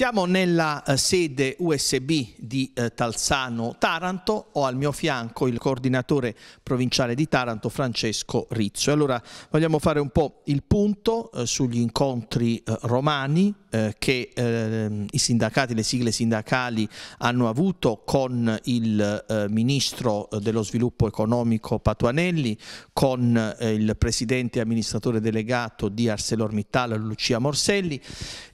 Siamo nella eh, sede USB di eh, Talzano Taranto, ho al mio fianco il coordinatore provinciale di Taranto Francesco Rizzo. Allora vogliamo fare un po' il punto eh, sugli incontri eh, romani eh, che ehm, i sindacati, le sigle sindacali hanno avuto con il eh, ministro dello sviluppo economico Patuanelli, con il presidente e amministratore delegato di ArcelorMittal Lucia Morselli.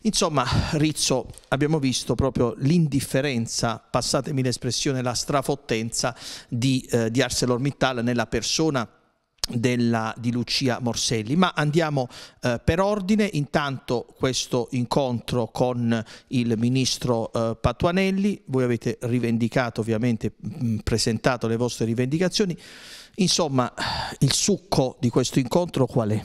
Insomma Rizzo abbiamo visto proprio l'indifferenza, passatemi l'espressione, la strafottenza di, eh, di ArcelorMittal nella persona della, di Lucia Morselli. Ma andiamo eh, per ordine, intanto questo incontro con il ministro eh, Patuanelli, voi avete rivendicato ovviamente, mh, mm, presentato le vostre rivendicazioni, insomma il succo di questo incontro qual è?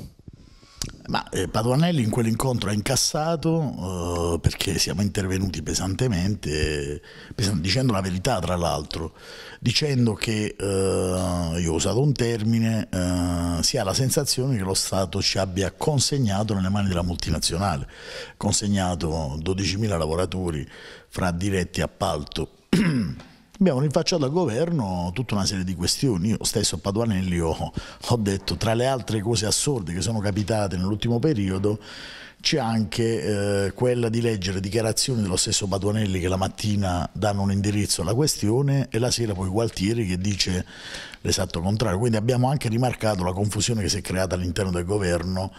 Ma eh, Paduanelli in quell'incontro ha incassato eh, perché siamo intervenuti pesantemente, pesant dicendo la verità tra l'altro, dicendo che, eh, io ho usato un termine, eh, si ha la sensazione che lo Stato ci abbia consegnato nelle mani della multinazionale, consegnato 12.000 lavoratori fra diretti appalto. abbiamo rinfacciato al governo tutta una serie di questioni. Io stesso a Paduanelli ho, ho detto, tra le altre cose assurde che sono capitate nell'ultimo periodo, c'è anche eh, quella di leggere dichiarazioni dello stesso Batuanelli che la mattina danno un indirizzo alla questione e la sera poi Gualtieri che dice l'esatto contrario. Quindi abbiamo anche rimarcato la confusione che si è creata all'interno del governo.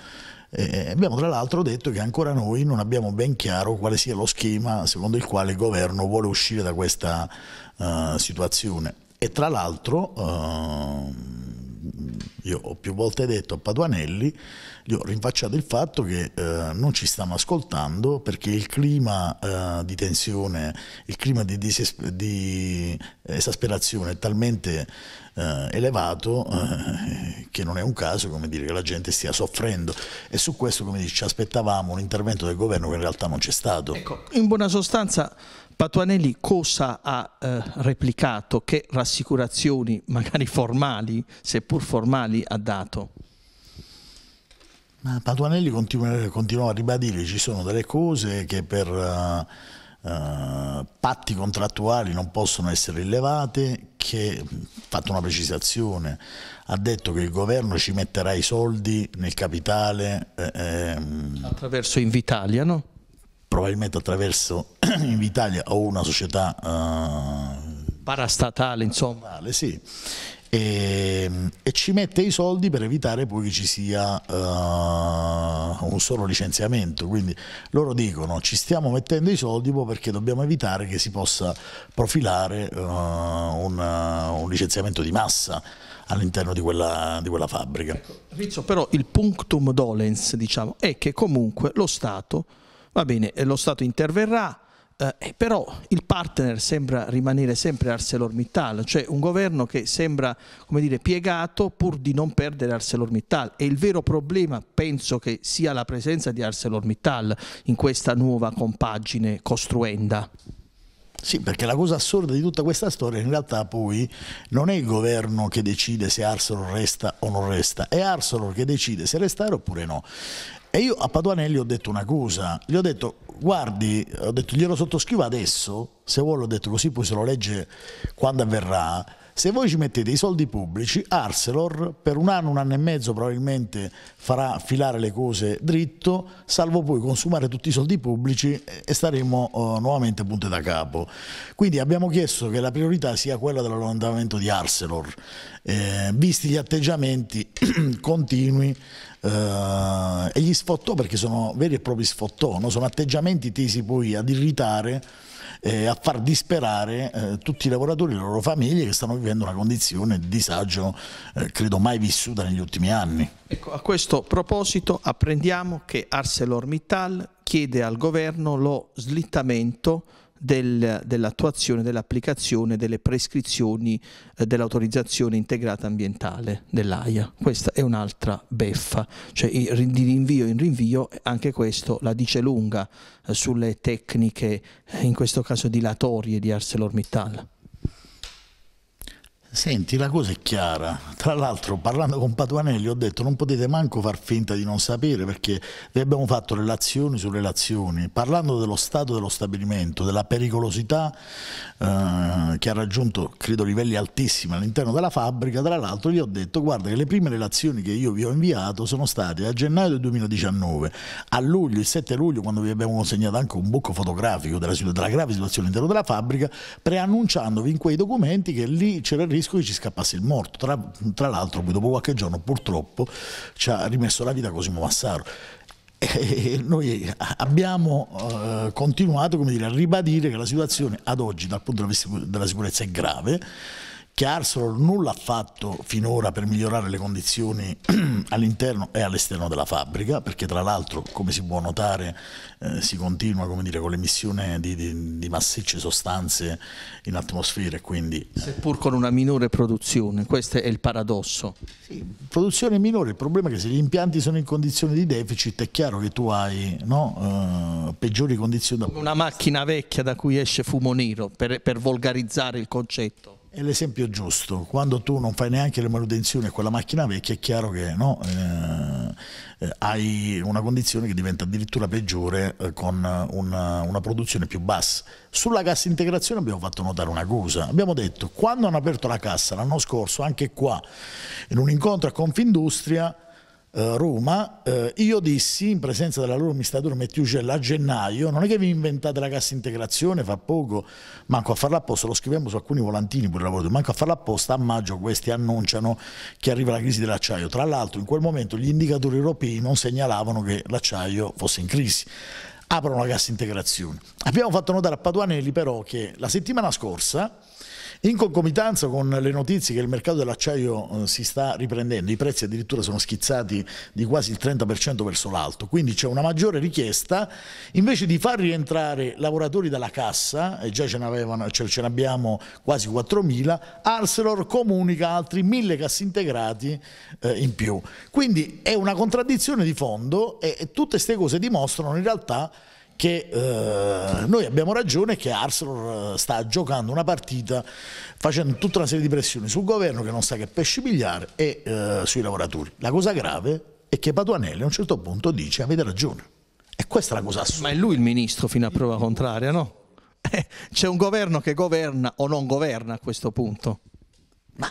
Eh, eh abbiamo tra l'altro detto che ancora noi non abbiamo ben chiaro quale sia lo schema secondo il quale il governo vuole uscire da questa eh, situazione. E tra l'altro ehm, io ho più volte detto a Paduanelli, gli ho rinfacciato il fatto che eh, non ci stanno ascoltando perché il clima eh, di tensione, il clima di, di esasperazione è talmente eh, elevato eh, che non è un caso dire, che la gente stia soffrendo e su questo come dice, ci aspettavamo un intervento del governo che in realtà non c'è stato. Ecco, in buona sostanza Patuanelli cosa ha eh, replicato, che rassicurazioni magari formali, seppur formali, ha dato? Ma Patuanelli continua, continua, a ribadire, ci sono delle cose che per uh, uh, patti contrattuali non possono essere rilevate, che ha fatto una precisazione, ha detto che il governo ci metterà i soldi nel capitale. Eh, ehm, attraverso Invitalia, no? Probabilmente attraverso in Italia ho una società... Eh, Parastatale, insomma. Sì. E, ehm, e, ci mette i soldi per evitare poi che ci sia uh, un solo licenziamento. Quindi loro dicono ci stiamo mettendo i soldi perché dobbiamo evitare che si possa profilare uh, un, uh, un, licenziamento di massa all'interno di, di quella, fabbrica. Ecco, Rizzo, però il punctum dolens diciamo, è che comunque lo Stato, va bene, lo Stato interverrà, eh, eh, però il partner sembra rimanere sempre ArcelorMittal, cioè un governo che sembra dire, piegato pur di non perdere ArcelorMittal e il vero problema penso che sia la presenza di ArcelorMittal in questa nuova compagine costruenda. Sì, perché la cosa assurda di tutta questa storia in realtà poi non è il governo che decide se Arcelor resta o non resta, è Arcelor che decide se restare oppure no. E io a Paduanelli ho detto una cosa, gli ho detto guardi, ho detto, glielo sottoscrivo adesso, se vuole ho detto così poi se lo legge quando avverrà, se voi ci mettete i soldi pubblici, Arcelor per un anno, un anno e mezzo probabilmente farà filare le cose dritto, salvo poi consumare tutti i soldi pubblici e staremo uh, nuovamente punte da capo. Quindi abbiamo chiesto che la priorità sia quella dell'allontanamento di Arcelor, eh, visti gli atteggiamenti continui eh, e gli sfottò perché sono veri e propri sfottò, no? sono atteggiamenti tesi poi ad irritare, e a far disperare eh, tutti i lavoratori e le loro famiglie che stanno vivendo una condizione di disagio eh, credo mai vissuta negli ultimi anni. Ecco, a questo proposito apprendiamo che ArcelorMittal chiede al governo lo slittamento del, dell'attuazione, dell'applicazione delle prescrizioni eh, dell'autorizzazione integrata ambientale dell'AIA. Questa è un'altra beffa, cioè di rinvio in rinvio anche questo la dice lunga eh, sulle tecniche, eh, in questo caso dilatorie di ArcelorMittal. Senti, la cosa è chiara. Tra l'altro, parlando con Patuanelli, ho detto non potete manco far finta di non sapere perché vi abbiamo fatto relazioni su relazioni, parlando dello stato dello stabilimento, della pericolosità eh, che ha raggiunto, credo, livelli altissimi all'interno della fabbrica. Tra l'altro, gli ho detto, guarda, che le prime relazioni che io vi ho inviato sono state a gennaio del 2019, a luglio, il 7 luglio, quando vi abbiamo consegnato anche un buco fotografico della, della grave situazione all'interno della fabbrica, preannunciandovi in quei documenti che lì c'era il rischio rischio che ci scappasse il morto. Tra, tra l'altro, dopo qualche giorno, purtroppo, ci ha rimesso la vita Cosimo Massaro. E noi abbiamo eh, continuato dire, a ribadire che la situazione ad oggi dal punto di vista della sicurezza è grave che Arcelor nulla ha fatto finora per migliorare le condizioni all'interno e all'esterno della fabbrica, perché tra l'altro, come si può notare, eh, si continua dire, con l'emissione di, di, di, massicce sostanze in atmosfera. Quindi, eh, Seppur con una minore produzione, questo è il paradosso. Sì, produzione minore, il problema è che se gli impianti sono in condizioni di deficit è chiaro che tu hai no, eh, peggiori condizioni. Una macchina vecchia da cui esce fumo nero, per, per volgarizzare il concetto è l'esempio giusto. Quando tu non fai neanche le manutenzioni a quella macchina vecchia, è chiaro che no, eh, eh, hai una condizione che diventa addirittura peggiore eh, con una, una, produzione più bassa. Sulla cassa integrazione abbiamo fatto notare una cosa. Abbiamo detto, quando hanno aperto la cassa l'anno scorso, anche qua, in un incontro a Confindustria, eh, Roma, eh, io dissi in presenza della loro amministratore Mettiugella a gennaio, non è che vi inventate la cassa integrazione, fa poco, manco a farla apposta, lo scriviamo su alcuni volantini pure lavoro, manco a farla apposta, a maggio questi annunciano che arriva la crisi dell'acciaio, tra l'altro in quel momento gli indicatori europei non segnalavano che l'acciaio fosse in crisi aprono la cassa integrazione. Abbiamo fatto notare a Paduanelli però che la settimana scorsa in concomitanza con le notizie che il mercato dell'acciaio eh, si sta riprendendo, i prezzi addirittura sono schizzati di quasi il 30% verso l'alto, quindi c'è una maggiore richiesta, invece di far rientrare lavoratori dalla cassa, e già ce ne cioè abbiamo quasi 4.000, Arcelor comunica altri 1.000 cassi integrati eh, in più. Quindi è una contraddizione di fondo e, e tutte queste cose dimostrano in realtà che eh, noi abbiamo ragione che Arsenal eh, sta giocando una partita facendo tutta una serie di pressioni sul governo che non sa che pesci pigliare e eh, sui lavoratori. La cosa grave è che Paduanelli a un certo punto dice avete ragione. E questa è la cosa assurda. Ma è lui il ministro fino a prova contraria, no? Eh, c'è un governo che governa o non governa a questo punto.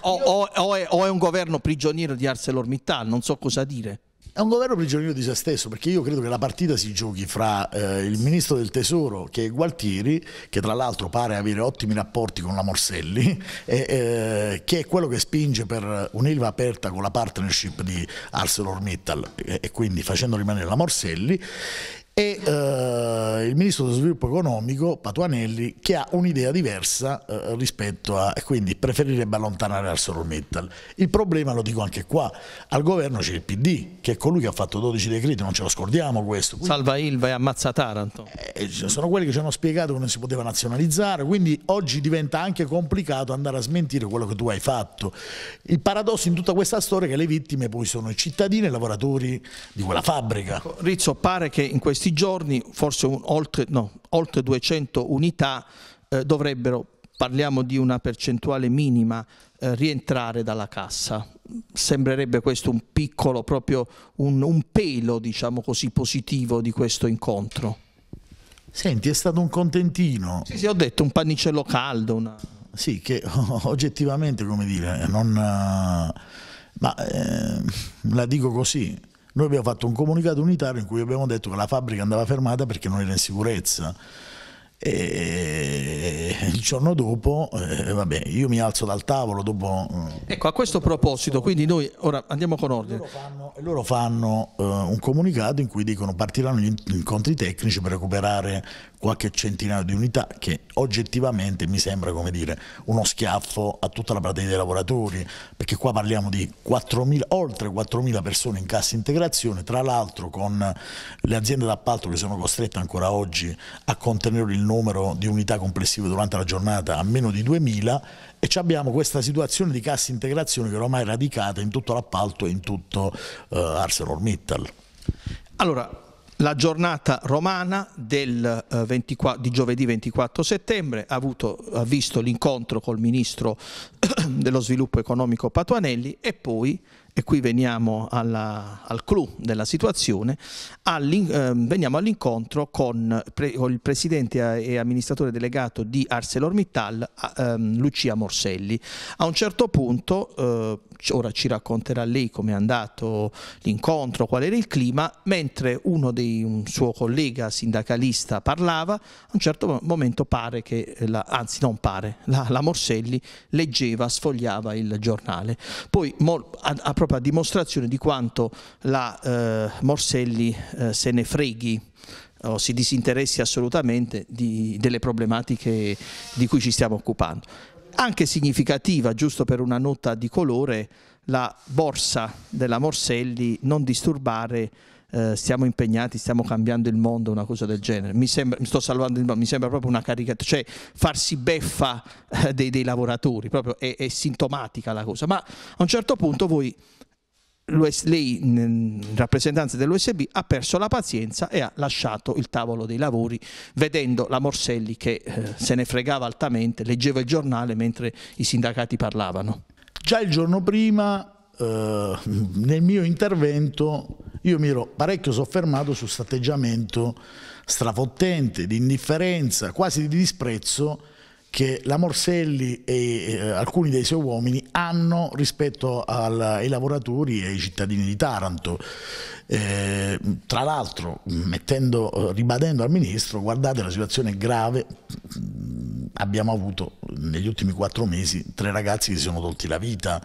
O, io... o, o, è, o, è, un governo prigioniero di ArcelorMittal, non so cosa dire. È un governo prigioniero di se stesso, perché io credo che la partita si giochi fra eh, il ministro del Tesoro, che è Gualtieri, che tra l'altro pare avere ottimi rapporti con la Morselli, e, eh, che è quello che spinge per un'ILVA aperta con la partnership di ArcelorMittal e, e quindi facendo rimanere la Morselli, e eh, il ministro dello sviluppo economico Patuanelli che ha un'idea diversa eh, rispetto a e quindi preferirebbe allontanare ArcelorMittal il problema lo dico anche qua al governo c'è il PD che è colui che ha fatto 12 decreti non ce lo scordiamo questo quindi, salva Ilva e ammazza Taranto eh, sono quelli che ci hanno spiegato che non si poteva nazionalizzare quindi oggi diventa anche complicato andare a smentire quello che tu hai fatto il paradosso in tutta questa storia è che le vittime poi sono i cittadini e i lavoratori di quella fabbrica ecco, Rizzo pare che in questo questi giorni forse un, oltre, no, oltre 200 unità eh, dovrebbero, parliamo di una percentuale minima, eh, rientrare dalla cassa. Sembrerebbe questo un piccolo, proprio un, un pelo, diciamo così, positivo di questo incontro. Senti, è stato un contentino. Sì, sì, ho detto un pannicello caldo. Una... Sì, che oggettivamente, come dire, non... Eh, ma eh, la dico così, noi abbiamo fatto un comunicato unitario in cui abbiamo detto che la fabbrica andava fermata perché non era in sicurezza e il giorno dopo, eh, vabbè, io mi alzo dal tavolo dopo... Mm, ecco, a questo proposito, quindi noi ora andiamo con ordine. Loro fanno, loro fanno eh, un comunicato in cui dicono partiranno gli incontri tecnici per recuperare qualche centinaio di unità che oggettivamente mi sembra come dire uno schiaffo a tutta la platea dei lavoratori perché qua parliamo di 4 oltre 4.000 persone in cassa integrazione tra l'altro con le aziende d'appalto che sono costrette ancora oggi a contenere il numero di unità complessive durante la giornata a meno di 2000 e abbiamo questa situazione di cassa integrazione che ormai è radicata in tutto l'appalto e in tutto eh, ArcelorMittal. Allora, la giornata romana del, 24, eh, di giovedì 24 settembre ha, avuto, ha visto l'incontro col ministro dello sviluppo economico Patuanelli e poi e qui veniamo alla, al clou della situazione, ehm, veniamo all'incontro con, pre, con, il presidente e amministratore delegato di ArcelorMittal, ehm, Lucia Morselli. A un certo punto, eh, ora ci racconterà lei come è andato l'incontro, qual era il clima, mentre uno dei, un suo collega sindacalista parlava, a un certo momento pare che, la, anzi non pare, la, la Morselli leggeva, sfogliava il giornale. Poi, mol, a, a proprio dimostrazione di quanto la eh, Morselli eh, se ne freghi o si disinteressi assolutamente di, delle problematiche di cui ci stiamo occupando. Anche significativa, giusto per una nota di colore, la borsa della Morselli non disturbare eh, siamo impegnati, stiamo cambiando il mondo, una cosa del genere. Mi, sembra, mi sto salvando il mondo, mi sembra proprio una caricatura, cioè farsi beffa eh, dei, dei, lavoratori, proprio è, è sintomatica la cosa. Ma a un certo punto voi lei, in rappresentanza dell'USB, ha perso la pazienza e ha lasciato il tavolo dei lavori, vedendo la Morselli che eh, se ne fregava altamente, leggeva il giornale mentre i sindacati parlavano. Già il giorno prima, eh, nel mio intervento, io mi ero parecchio soffermato su questo atteggiamento strafottente, di indifferenza, quasi di disprezzo che la Morselli e eh, alcuni dei suoi uomini hanno rispetto al, ai lavoratori e ai cittadini di Taranto. Eh, tra l'altro, eh, ribadendo al Ministro, guardate la situazione grave, abbiamo avuto negli ultimi quattro mesi tre ragazzi che si sono tolti la vita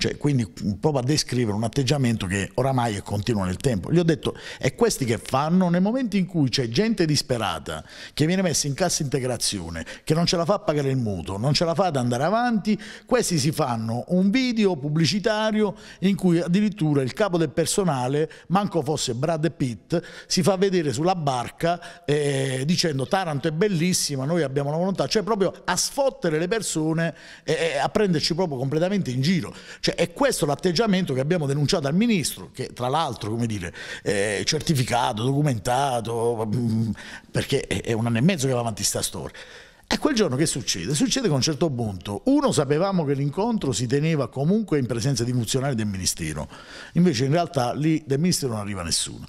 cioè, quindi mm, prova a descrivere un atteggiamento che oramai è continuo nel tempo. Gli ho detto, è questi che fanno nei momenti in cui c'è gente disperata che viene messa in cassa integrazione, che non ce la fa a pagare il mutuo, non ce la fa ad andare avanti, questi si fanno un video pubblicitario in cui addirittura il capo del personale, manco fosse Brad Pitt, si fa vedere sulla barca eh, dicendo Taranto è bellissima, noi abbiamo la volontà, cioè proprio a sfottere le persone e eh, a prenderci proprio completamente in giro. Cioè, cioè, è questo l'atteggiamento che abbiamo denunciato al Ministro, che tra l'altro, come dire, è certificato, documentato, mm, perché è un anno e mezzo che va avanti sta storia. E quel giorno che succede? Succede che a un certo punto, uno, sapevamo che l'incontro si teneva comunque in presenza di funzionari del Ministero, invece in realtà lì del Ministero non arriva nessuno.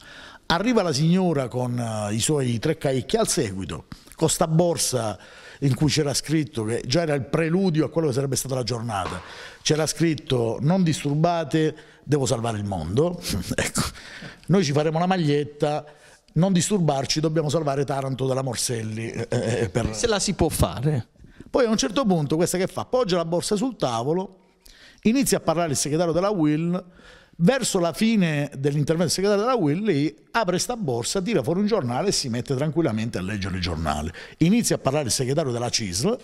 Arriva la signora con eh, i suoi tre caicchi al seguito, con sta borsa in cui c'era scritto, che già era il preludio a quello che sarebbe stata la giornata, c'era scritto non disturbate, devo salvare il mondo, ecco. noi ci faremo la maglietta non disturbarci, dobbiamo salvare Taranto dalla Morselli. Eh, eh, eh, per... Se la si può fare. Poi a un certo punto questa che fa? Poggia la borsa sul tavolo, inizia a parlare il segretario della Will Verso la fine dell'intervento del segretario della Willy apre questa borsa, tira fuori un giornale e si mette tranquillamente a leggere il giornale. Inizia a parlare il segretario della CISL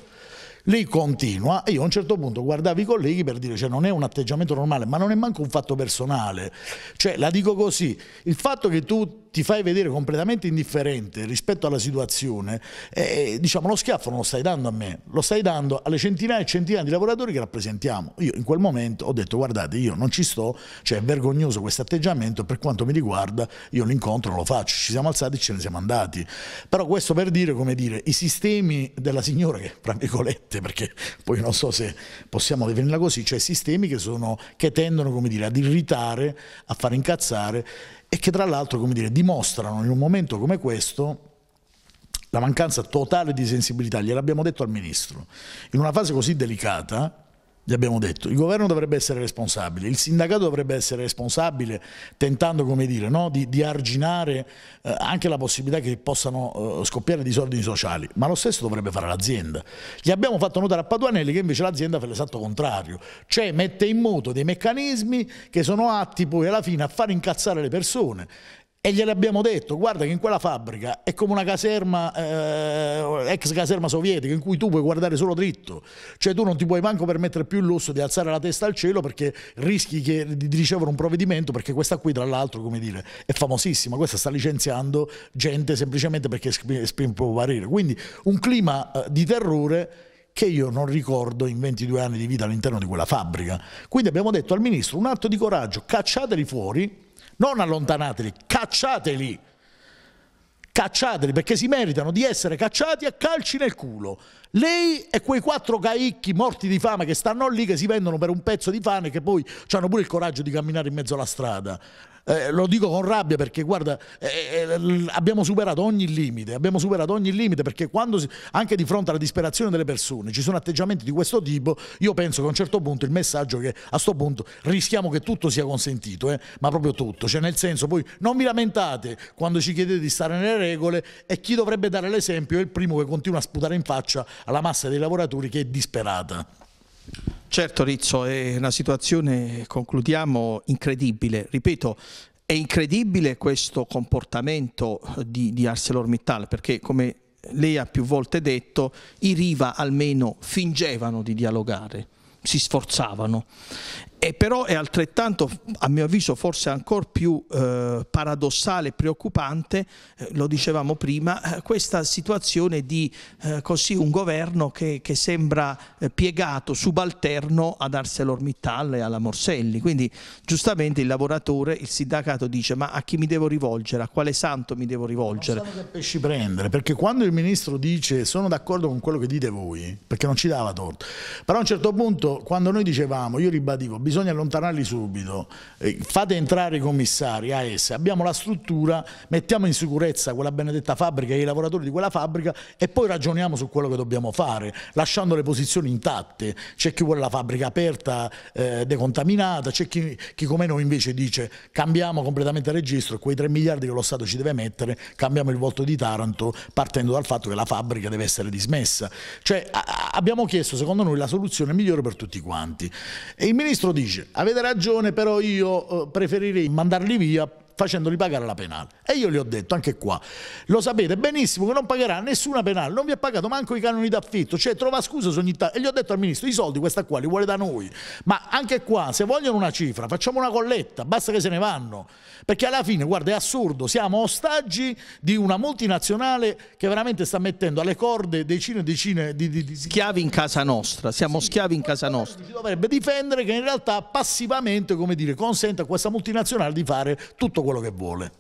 lei continua e io a un certo punto guardavo i colleghi per dire cioè non è un atteggiamento normale, ma non è manco un fatto personale. Cioè, la dico così, il fatto che tu ti fai vedere completamente indifferente rispetto alla situazione, eh, eh, diciamo lo schiaffo non lo stai dando a me, lo stai dando alle centinaia e centinaia di lavoratori che rappresentiamo. Io in quel momento ho detto guardate io non ci sto, cioè è vergognoso questo atteggiamento, per quanto mi riguarda io l'incontro non lo faccio, ci siamo alzati e ce ne siamo andati. Però questo per dire, come dire, i sistemi della signora che, fra virgolette, certe, perché poi non so se possiamo definirla così, cioè sistemi che, sono, che tendono come dire, ad irritare, a far incazzare e che tra l'altro come dire, dimostrano in un momento come questo la mancanza totale di sensibilità, gliel'abbiamo detto al Ministro, in una fase così delicata gli abbiamo detto, il governo dovrebbe essere responsabile, il sindacato dovrebbe essere responsabile tentando dire, no? di, di, arginare eh, anche la possibilità che possano eh, scoppiare disordini sociali, ma lo stesso dovrebbe fare l'azienda. Gli abbiamo fatto notare a Paduanelli che invece l'azienda fa l'esatto contrario, cioè mette in moto dei meccanismi che sono atti poi alla fine a far incazzare le persone e gliel'abbiamo detto, guarda che in quella fabbrica è come una caserma, eh, ex caserma sovietica, in cui tu puoi guardare solo dritto, cioè tu non ti puoi manco permettere più il lusso di alzare la testa al cielo perché rischi che, di ricevere un provvedimento, perché questa qui tra l'altro, come dire, è famosissima, questa sta licenziando gente semplicemente perché esprime può parere. Quindi un clima eh, di terrore che io non ricordo in 22 anni di vita all'interno di quella fabbrica. Quindi abbiamo detto al ministro un atto di coraggio, cacciateli fuori, non allontanateli, cacciateli, cacciateli perché si meritano di essere cacciati a calci nel culo. Lei e quei quattro caicchi morti di fame che stanno lì, che si vendono per un pezzo di pane e che poi hanno pure il coraggio di camminare in mezzo alla strada. Eh, lo dico con rabbia perché guarda, eh, eh, abbiamo superato ogni limite, abbiamo superato ogni limite perché quando si, anche di fronte alla disperazione delle persone ci sono atteggiamenti di questo tipo, io penso che a un certo punto il messaggio è che a questo punto rischiamo che tutto sia consentito, eh, ma proprio tutto, cioè nel senso poi non vi lamentate quando ci chiedete di stare nelle regole e chi dovrebbe dare l'esempio è il primo che continua a sputare in faccia alla massa dei lavoratori che è disperata. Certo Rizzo, è una situazione, concludiamo, incredibile. Ripeto, è incredibile questo comportamento di, di ArcelorMittal perché come lei ha più volte detto, i Riva almeno fingevano di dialogare si sforzavano e però è altrettanto, a mio avviso, forse ancora più eh, paradossale e preoccupante, eh, lo dicevamo prima, eh, questa situazione di eh, così, un governo che, che sembra eh, piegato, subalterno ad ArcelorMittal e alla Morselli. Quindi giustamente il lavoratore, il sindacato dice ma a chi mi devo rivolgere, a quale santo mi devo rivolgere? Non so che pesci prendere, perché quando il ministro dice sono d'accordo con quello che dite voi, perché non ci dava torto, però a un certo punto quando noi dicevamo, io ribadivo, bisogna bisogna allontanarli subito, eh, fate entrare i commissari AS, abbiamo la struttura, mettiamo in sicurezza quella benedetta fabbrica e i lavoratori di quella fabbrica e poi ragioniamo su quello che dobbiamo fare, lasciando le posizioni intatte, c'è chi vuole la fabbrica aperta, eh, decontaminata, c'è chi, chi come noi invece dice cambiamo completamente il registro e quei 3 miliardi che lo Stato ci deve mettere, cambiamo il volto di Taranto partendo dal fatto che la fabbrica deve essere dismessa. Cioè abbiamo chiesto secondo noi la soluzione migliore per tutti quanti e il ministro dice avete ragione però io eh, preferirei mandarli via facendoli pagare la penale. E io gli ho detto anche qua, lo sapete benissimo che non pagherà nessuna penale, non vi ha pagato manco i canoni d'affitto, cioè trova scusa su ogni tanto. E gli ho detto al ministro, i soldi questa qua li vuole da noi, ma anche qua se vogliono una cifra facciamo una colletta, basta che se ne vanno, perché alla fine, guarda, è assurdo, siamo ostaggi di una multinazionale che veramente sta mettendo alle corde decine e decine di, di, di... Schiavi in casa nostra, siamo sì, schiavi in casa nostra. Si dovrebbe difendere che in realtà passivamente, come dire, consente a questa multinazionale di fare tutto questo quello che vuole.